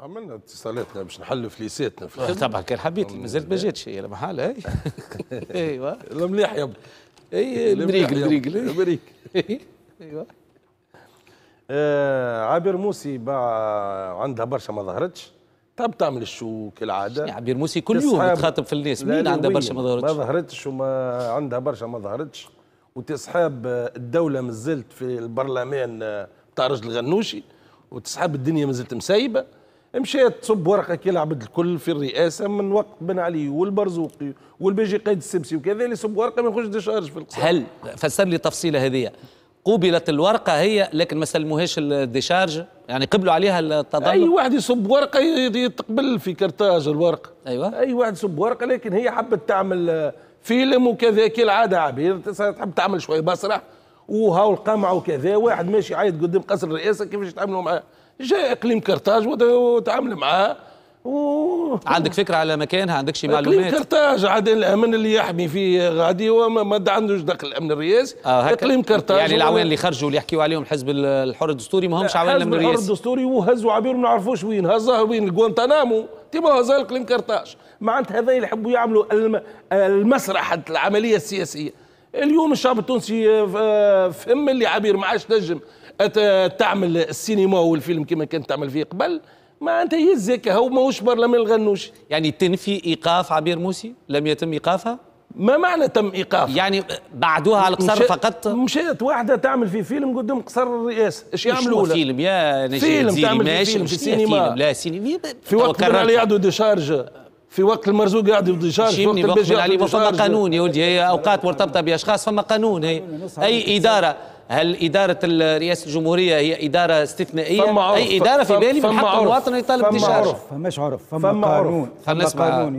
عملنا اتصالاتنا باش نحلوا فليساتنا في آه، الخدمه طبعا كان حبيت مازالت ما جاتش هي اي. ايوه المليح يا اي المريق المريق المريق ايوه آه، عابر موسي باع عندها برشا ما ظهرتش طب تعمل الشو كالعاده يعني عابر موسي كل يوم تخاطب في الناس مين عندها برشا ما ظهرتش ما ظهرتش وما عندها برشا ما ظهرتش وتسحاب الدوله مازلت في البرلمان آه، تاع رجل الغنوشي وتسحاب الدنيا مازلت مسيبه مشات تصب ورقه كي العبد الكل في الرئاسه من وقت بن علي والبرزوقي والبيجي قيد السبسي وكذا اللي يصب ورقه ما يخرجش ديشارج في القصه هل فسر لي تفصيله هذه قوبلت الورقه هي لكن ما سلموهاش الديشارج يعني قبلوا عليها التضامن اي واحد يصب ورقه يتقبل في كرتاج الورقه ايوه اي واحد يصب ورقه لكن هي حبت تعمل فيلم وكذا كالعاده عبير تحب تعمل شويه مسرح وهاو القمع وكذا واحد ماشي عايد قدام قصر الرئاسه كيفاش يتعاملوا معاه جاء اقليم كرتاج وتعامل معاه أوه. عندك فكره على مكانها عندك شي معلومات كرتاج عاد الامن اللي يحمي فيه غادي وما ما عندوش دخل الامن الرئاسي آه اقليم كرتاج يعني العوان اللي خرجوا اللي يحكيوا عليهم الحزب الحر الدستوري ما همش عوان الامن الرئاسي الحزب الدستوري وهزوا عبير ما نعرفوش وين هزاه وين جوانتانامو تيما هزا اقليم كرتاج معناتها هذا يحبوا يعملوا المسرح العمليه السياسيه اليوم الشعب التونسي آه، آه، فهم اللي عبير ما عادش تنجم تعمل السينما والفيلم كما كانت تعمل فيه قبل ما انت يزك هو ماهوش برلمان الغنوش يعني تنفي ايقاف عبير موسي لم يتم ايقافها ما معنى تم ايقاف يعني بعدوها على القصر مشا... فقط مشات واحده تعمل في فيلم قدام قصر الرئاسه ايش يعملوا فيلم يا نجيب فيلم تعمل في فيلم في فيلم. لا سينما في وقت بن علي دي ديشارج في وقت المرزوق قاعد يبدي شارج في وقت البيج عليه فما قانون يا ولدي هي اوقات مرتبطه باشخاص فما قانون هي اي اداره هل إدارة رئاسة الجمهورية هي إدارة استثنائية؟ فما عرف أي إدارة في بالي من حق المواطن يطالب بشارج فماش عرف فما, فما قانون فما قانون